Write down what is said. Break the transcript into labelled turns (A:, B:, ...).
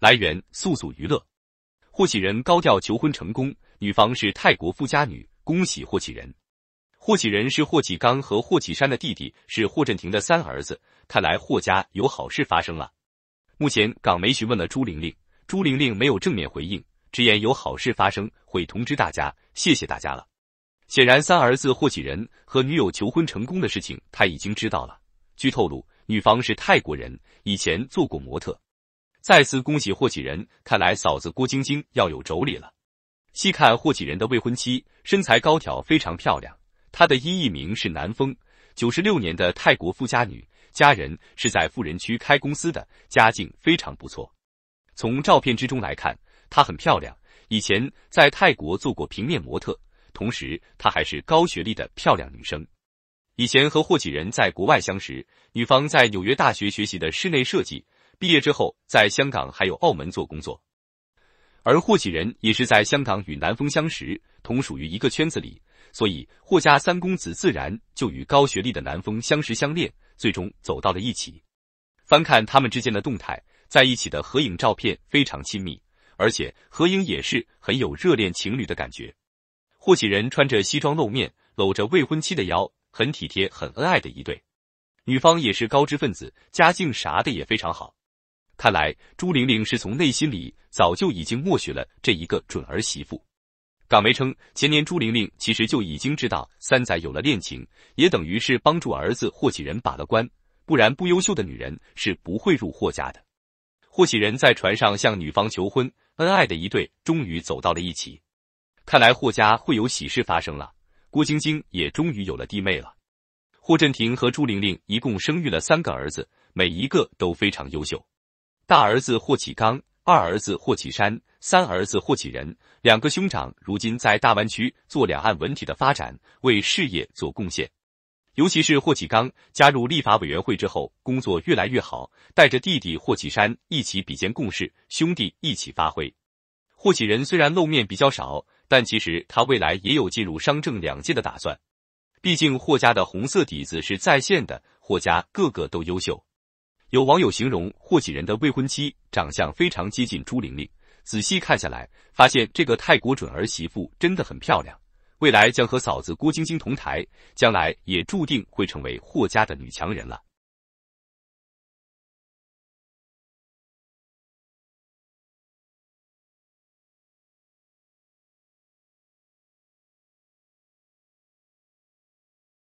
A: 来源：速速娱乐。霍启仁高调求婚成功，女方是泰国富家女，恭喜霍启仁。霍启仁是霍启刚和霍启山的弟弟，是霍震霆的三儿子。看来霍家有好事发生了。目前港媒询问了朱玲玲，朱玲玲没有正面回应，直言有好事发生会通知大家，谢谢大家了。显然，三儿子霍启仁和女友求婚成功的事情他已经知道了。据透露，女方是泰国人，以前做过模特。再次恭喜霍启仁，看来嫂子郭晶晶要有妯娌了。细看霍启仁的未婚妻，身材高挑，非常漂亮。她的艺名是南风，九十六年的泰国富家女，家人是在富人区开公司的，家境非常不错。从照片之中来看，她很漂亮。以前在泰国做过平面模特，同时她还是高学历的漂亮女生。以前和霍启仁在国外相识，女方在纽约大学学习的室内设计。毕业之后，在香港还有澳门做工作，而霍启仁也是在香港与南风相识，同属于一个圈子里，所以霍家三公子自然就与高学历的南风相识相恋，最终走到了一起。翻看他们之间的动态，在一起的合影照片非常亲密，而且合影也是很有热恋情侣的感觉。霍启仁穿着西装露面，搂着未婚妻的腰，很体贴，很恩爱的一对。女方也是高知分子，家境啥的也非常好。看来朱玲玲是从内心里早就已经默许了这一个准儿媳妇。港媒称，前年朱玲玲其实就已经知道三仔有了恋情，也等于是帮助儿子霍启仁把了关，不然不优秀的女人是不会入霍家的。霍启仁在船上向女方求婚，恩爱的一对终于走到了一起。看来霍家会有喜事发生了。郭晶晶也终于有了弟妹了。霍震霆和朱玲玲一共生育了三个儿子，每一个都非常优秀。大儿子霍启刚，二儿子霍启山，三儿子霍启仁，两个兄长如今在大湾区做两岸文体的发展，为事业做贡献。尤其是霍启刚加入立法委员会之后，工作越来越好，带着弟弟霍启山一起比肩共事，兄弟一起发挥。霍启仁虽然露面比较少，但其实他未来也有进入商政两界的打算。毕竟霍家的红色底子是在线的，霍家个个都优秀。有网友形容霍启仁的未婚妻长相非常接近朱玲玲，仔细看下来，发现这个泰国准儿媳妇真的很漂亮，未来将和嫂子郭晶晶同台，将来也注定会成为霍家的女强人了。